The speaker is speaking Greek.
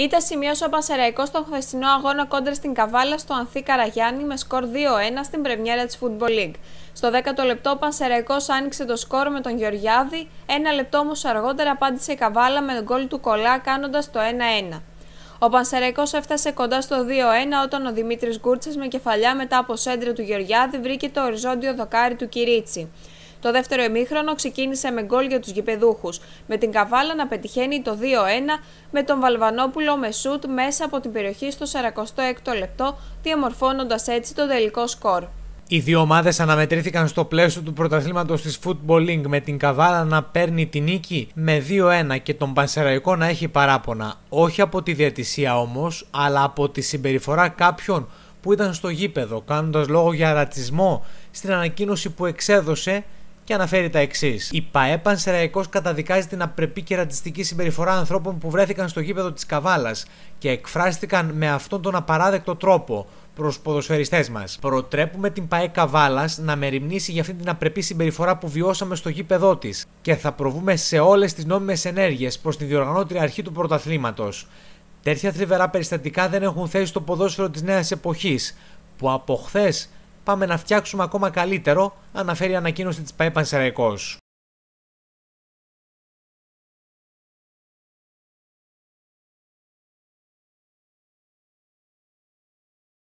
Είτε σημείωσε ο Πασεραϊκό στον χθεσινό αγώνα κόντρα στην Καβάλα στο Ανθή Καραγιάννη με σκορ 2-1 στην πρεμιέρα της Football League. Στο 10ο λεπτό, ο Πασεραϊκό Πανσεραϊκός ανοιξε το σκορ με τον Γεωργιάδη, ένα λεπτό όμως αργότερα απάντησε η Καβάλα με τον γκολ του Κολά κάνοντας το 1-1. Ο Πανσεραϊκός έφτασε κοντά στο 2-1 όταν ο Δημήτρης Γκούρτσας με κεφαλιά μετά από σέντρα του Γεωργιάδη βρήκε το οριζόντιο δοκάρι του Κυρίτσι. Το δεύτερο εμίχρονο ξεκίνησε με γκολ για τους γηπεδούχους, με την Καβάλα να πετυχαίνει το 2-1 με τον Βαλβανόπουλο με σουτ μέσα από την περιοχή στο 46ο λεπτό, διαμορφώνοντας έτσι το τελικό σκορ. Οι δύο ομάδες αναμετρήθηκαν στο πλαίσιο του πρωταθλήματος της Football League με την Καβάλα να παίρνει τη νίκη με 2-1 και τον Πανσεραϊκό να έχει παράπονα. Όχι από τη διατησία όμως, αλλά από τη συμπεριφορά κάποιων που ήταν στο γήπεδο κάνοντας λόγο για ρατσισμό στην ανακοίνωση που εξέδωσε και αναφέρει τα εξής. Η ΠαΕ Πανσεραϊκός καταδικάζει την απρεπή και ρατσιστική συμπεριφορά ανθρώπων που βρέθηκαν στο γήπεδο της Καβάλας και εκφράστηκαν με αυτόν τον απαράδεκτο τρόπο προς ποδοσφαιριστές μας. Προτρέπουμε την ΠαΕ Καβάλας να μεριμνήσει για αυτή την απρεπή συμπεριφορά που βιώσαμε στο γήπεδό της και θα προβούμε σε όλες τις νόμιμες ενέργειες προς τη διοργανώτρια αρχή του πρωταθλήματος. Τέτοια θλιβερά περιστατικά δεν έχουν θέση στο ποδόσφαιρο της νέας εποχής, που από χθες πάμε να φτιάξουμε ακόμα καλύτερο, αναφέρει η ανακοίνωση της ΠαΕ